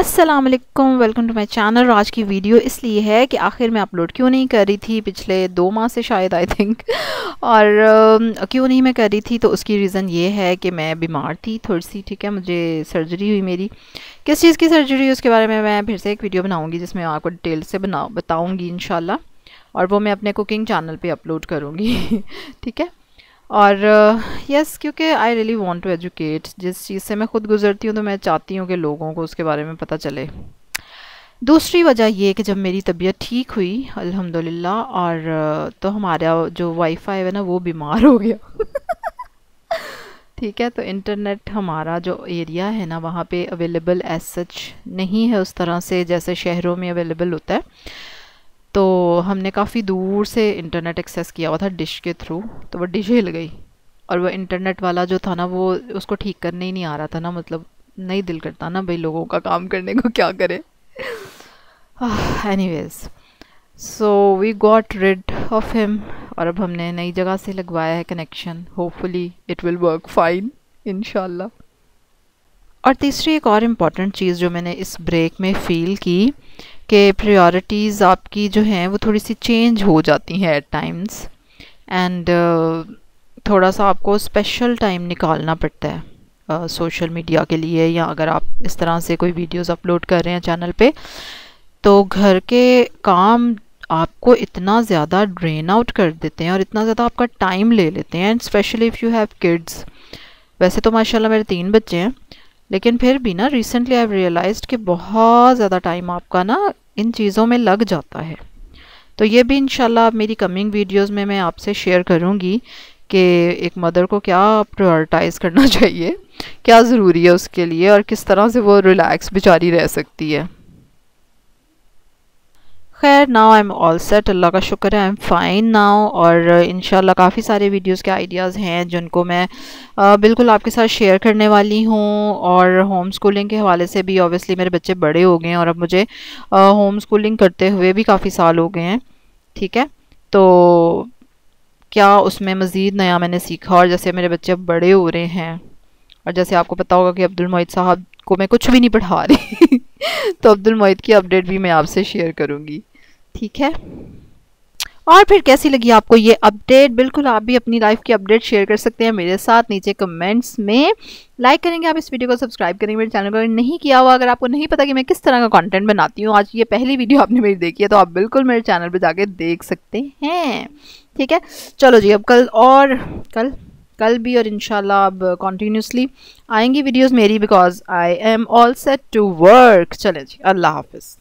Aslam welcome to my channel आज की video इसलिए है कि आखिर मैं अपलोड क्यों नहीं कर रही थी पिछले दो माह से शायद आई थिंक और क्यों नहीं मैं कर रही थी तो उसकी रीज़न ये है कि मैं बीमार थी थोड़ी सी ठीक है मुझे सर्जरी हुई मेरी किस चीज़ की सर्जरी हुई उसके बारे में मैं फिर से एक वीडियो बनाऊँगी जिसमें आपको डिटेल से बना बताऊँगी इन और वो मैं अपने कुकिंग चैनल पर अपलोड करूँगी ठीक है और यस uh, yes, क्योंकि I really want to educate जिस चीज़ से मैं खुद गुजरती हूँ तो मैं चाहती हूँ कि लोगों को उसके बारे में पता चले दूसरी वजह ये कि जब मेरी तबीयत ठीक हुई अल्हम्दुलिल्लाह और uh, तो हमारा जो वाईफाई है ना वो बीमार हो गया ठीक है तो इंटरनेट हमारा जो एरिया है ना वहाँ पे अवेलेबल एज सच नहीं है उस तरह से जैसे शहरों में अवेलेबल होता है तो हमने काफ़ी दूर से इंटरनेट एक्सेस किया हुआ था डिश के थ्रू तो वो डिश हिल गई और वो इंटरनेट वाला जो था ना वो उसको ठीक करने ही नहीं आ रहा था ना मतलब नहीं दिल करता ना भाई लोगों का काम करने को क्या करें anyways so we got rid of him और अब हमने नई जगह से लगवाया है connection hopefully it will work fine इन और तीसरी एक और इम्पॉर्टेंट चीज़ जो मैंने इस ब्रेक में फ़ील की कि प्रायोरिटीज़ आपकी जो हैं वो थोड़ी सी चेंज हो जाती हैं एट टाइम्स एंड थोड़ा सा आपको स्पेशल टाइम निकालना पड़ता है सोशल uh, मीडिया के लिए या अगर आप इस तरह से कोई वीडियोस अपलोड कर रहे हैं चैनल पे तो घर के काम आपको इतना ज़्यादा ड्रेन आउट कर देते हैं और इतना ज़्यादा आपका टाइम ले लेते हैं and specially if you have kids वैसे तो माशाल्लाह मेरे तीन बच्चे हैं लेकिन फिर भी ना रिसेंटली आई रियलाइज कि बहुत ज़्यादा टाइम आपका ना इन चीज़ों में लग जाता है तो ये भी इनशाला मेरी कमिंग वीडियोज़ में मैं आपसे शेयर करूँगी कि एक मदर को क्या प्रायोरिटाइज़ करना चाहिए क्या ज़रूरी है उसके लिए और किस तरह से वो रिलैक्स बेचारी रह सकती है खैर now I am all set अल्लाह का शुक्र है आई एम फ़ाइन नाउ और इन काफ़ी सारे वीडियोस के आइडियाज़ हैं जिनको मैं बिल्कुल आपके साथ शेयर करने वाली हूँ और होम स्कूलिंग के हवाले से भी ऑब्वियसली मेरे बच्चे बड़े हो गए हैं और अब मुझे होम स्कूलिंग करते हुए भी काफ़ी साल हो गए हैं ठीक है तो क्या उसमें मज़ीद नया मैंने सीखा और जैसे मेरे बच्चे अब बड़े हो रहे हैं और जैसे आपको पता होगा कि अब्दुल मोहित साहब को मैं कुछ भी नहीं पढ़ा रही तो अब्दुल मोहित की अपडेट भी मैं आपसे शेयर करूँगी ठीक है और फिर कैसी लगी आपको ये अपडेट बिल्कुल आप भी अपनी लाइफ की अपडेट शेयर कर सकते हैं मेरे साथ नीचे कमेंट्स में लाइक करेंगे आप इस वीडियो को सब्सक्राइब करेंगे मेरे चैनल को अगर नहीं किया हुआ अगर आपको नहीं पता कि मैं किस तरह का कंटेंट बनाती हूँ आज ये पहली वीडियो आपने मेरी देखी है तो आप बिल्कुल मेरे चैनल पर जाके देख सकते हैं ठीक है चलो जी अब कल और कल कल भी और इनशाला अब कॉन्टीन्यूसली आएंगी वीडियोज़ मेरी because I am all set to work चले जी अल्लाह हाफिज़